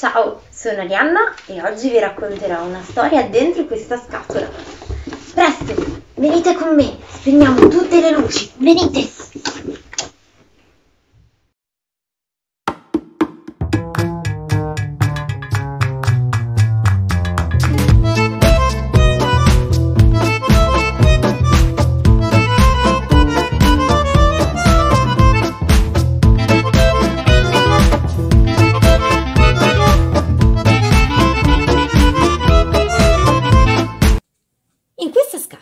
Ciao, sono Arianna e oggi vi racconterò una storia dentro questa scatola. Presto, venite con me, spegniamo tutte le luci, venite!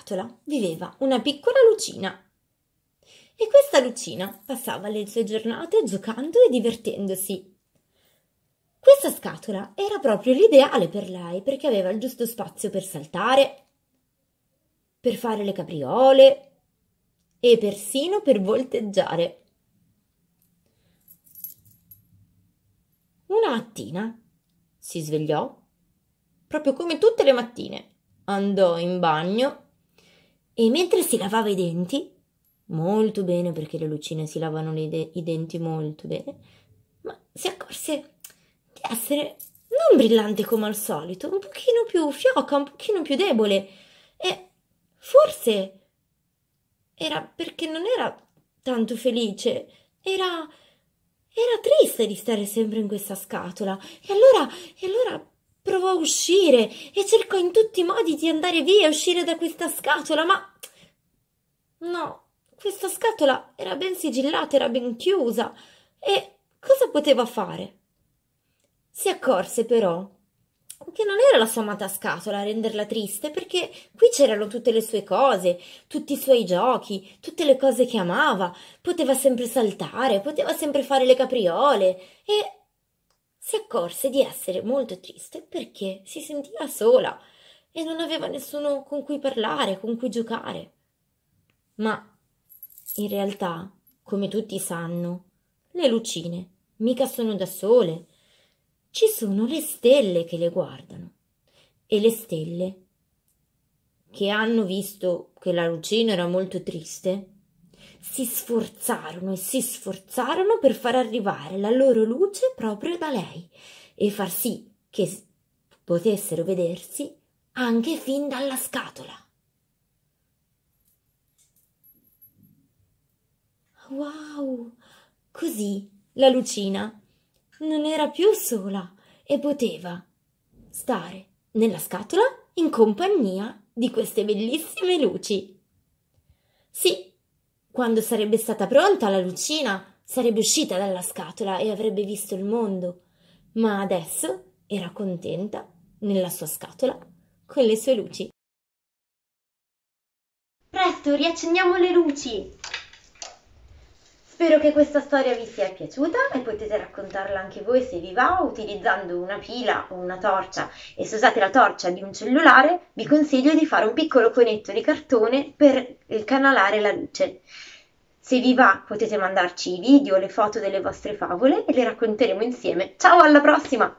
scatola viveva una piccola lucina. E questa lucina passava le sue giornate giocando e divertendosi. Questa scatola era proprio l'ideale per lei perché aveva il giusto spazio per saltare, per fare le capriole e persino per volteggiare. Una mattina si svegliò, proprio come tutte le mattine, andò in bagno e mentre si lavava i denti, molto bene perché le lucine si lavano de i denti molto bene, ma si accorse di essere non brillante come al solito, un pochino più fioca, un pochino più debole e forse era perché non era tanto felice, era era triste di stare sempre in questa scatola e allora e allora provò a uscire e cercò in tutti i modi di andare via, e uscire da questa scatola, ma no, questa scatola era ben sigillata, era ben chiusa. E cosa poteva fare? Si accorse però che non era la sua amata scatola a renderla triste, perché qui c'erano tutte le sue cose, tutti i suoi giochi, tutte le cose che amava. Poteva sempre saltare, poteva sempre fare le capriole e si accorse di essere molto triste perché si sentiva sola e non aveva nessuno con cui parlare, con cui giocare. Ma in realtà, come tutti sanno, le lucine mica sono da sole. Ci sono le stelle che le guardano. E le stelle, che hanno visto che la lucina era molto triste, si sforzarono e si sforzarono per far arrivare la loro luce proprio da lei e far sì che potessero vedersi anche fin dalla scatola. Wow! Così la lucina non era più sola e poteva stare nella scatola in compagnia di queste bellissime luci. Sì, quando sarebbe stata pronta la lucina, sarebbe uscita dalla scatola e avrebbe visto il mondo. Ma adesso era contenta nella sua scatola con le sue luci. Presto, riaccendiamo le luci! Spero che questa storia vi sia piaciuta e potete raccontarla anche voi se vi va utilizzando una pila o una torcia e se usate la torcia di un cellulare vi consiglio di fare un piccolo conetto di cartone per canalare la luce. Se vi va potete mandarci i video, le foto delle vostre favole e le racconteremo insieme. Ciao alla prossima!